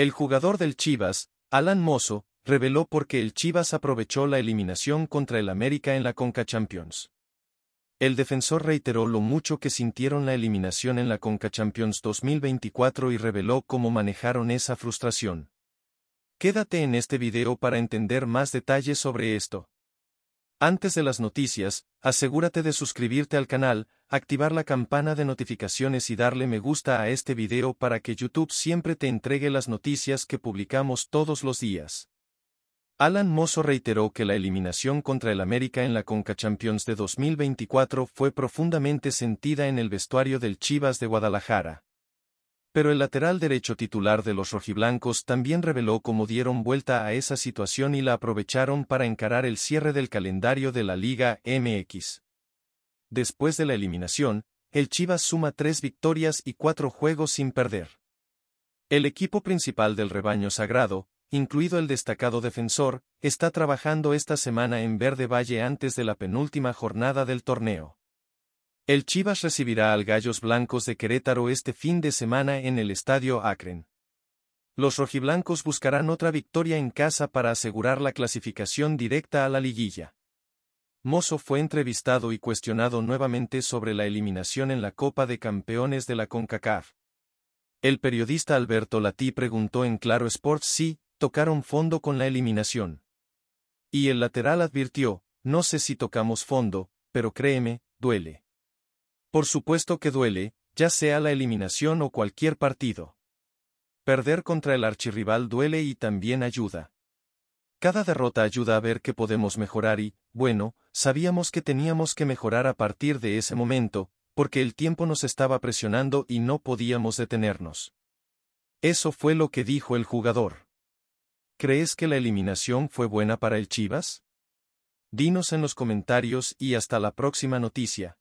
El jugador del Chivas, Alan Mozo, reveló por qué el Chivas aprovechó la eliminación contra el América en la Conca Champions. El defensor reiteró lo mucho que sintieron la eliminación en la Conca Champions 2024 y reveló cómo manejaron esa frustración. Quédate en este video para entender más detalles sobre esto. Antes de las noticias, asegúrate de suscribirte al canal, activar la campana de notificaciones y darle me gusta a este video para que YouTube siempre te entregue las noticias que publicamos todos los días. Alan Mozo reiteró que la eliminación contra el América en la Conca Champions de 2024 fue profundamente sentida en el vestuario del Chivas de Guadalajara. Pero el lateral derecho titular de los rojiblancos también reveló cómo dieron vuelta a esa situación y la aprovecharon para encarar el cierre del calendario de la Liga MX después de la eliminación, el Chivas suma tres victorias y cuatro juegos sin perder. El equipo principal del rebaño sagrado, incluido el destacado defensor, está trabajando esta semana en Verde Valle antes de la penúltima jornada del torneo. El Chivas recibirá al Gallos Blancos de Querétaro este fin de semana en el Estadio Akron. Los rojiblancos buscarán otra victoria en casa para asegurar la clasificación directa a la liguilla. Mozo fue entrevistado y cuestionado nuevamente sobre la eliminación en la Copa de Campeones de la CONCACAF. El periodista Alberto Latí preguntó en Claro Sports si tocaron fondo con la eliminación. Y el lateral advirtió, no sé si tocamos fondo, pero créeme, duele. Por supuesto que duele, ya sea la eliminación o cualquier partido. Perder contra el archirrival duele y también ayuda. Cada derrota ayuda a ver que podemos mejorar y, bueno, sabíamos que teníamos que mejorar a partir de ese momento, porque el tiempo nos estaba presionando y no podíamos detenernos. Eso fue lo que dijo el jugador. ¿Crees que la eliminación fue buena para el Chivas? Dinos en los comentarios y hasta la próxima noticia.